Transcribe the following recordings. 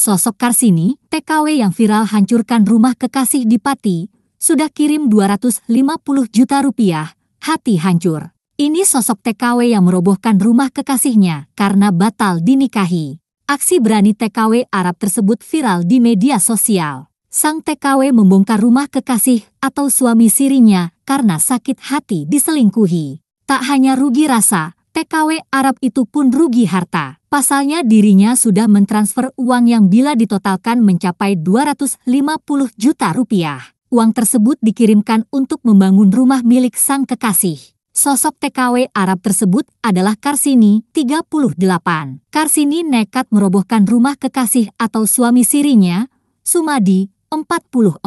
sosok Karsini, TKW yang viral hancurkan rumah kekasih di Pati, sudah kirim 250 juta rupiah, hati hancur. Ini sosok TKW yang merobohkan rumah kekasihnya karena batal dinikahi. Aksi berani TKW Arab tersebut viral di media sosial. Sang TKW membongkar rumah kekasih atau suami sirinya karena sakit hati diselingkuhi. Tak hanya rugi rasa, TKW Arab itu pun rugi harta. Pasalnya dirinya sudah mentransfer uang yang bila ditotalkan mencapai 250 juta rupiah. Uang tersebut dikirimkan untuk membangun rumah milik sang kekasih. Sosok TKW Arab tersebut adalah Karsini, 38. Karsini nekat merobohkan rumah kekasih atau suami sirinya, Sumadi, 44.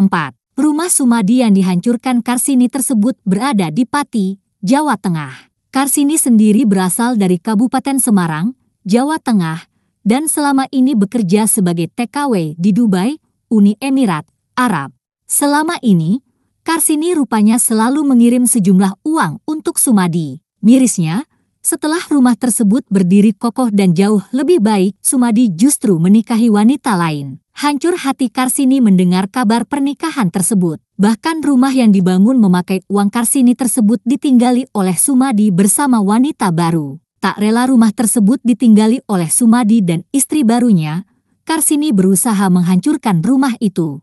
Rumah Sumadi yang dihancurkan Karsini tersebut berada di Pati, Jawa Tengah. Karsini sendiri berasal dari Kabupaten Semarang, Jawa Tengah, dan selama ini bekerja sebagai TKW di Dubai, Uni Emirat, Arab. Selama ini, Karsini rupanya selalu mengirim sejumlah uang untuk Sumadi. Mirisnya, setelah rumah tersebut berdiri kokoh dan jauh lebih baik, Sumadi justru menikahi wanita lain. Hancur hati Karsini mendengar kabar pernikahan tersebut. Bahkan rumah yang dibangun memakai uang Karsini tersebut ditinggali oleh Sumadi bersama wanita baru. Tak rela rumah tersebut ditinggali oleh Sumadi dan istri barunya, Karsini berusaha menghancurkan rumah itu.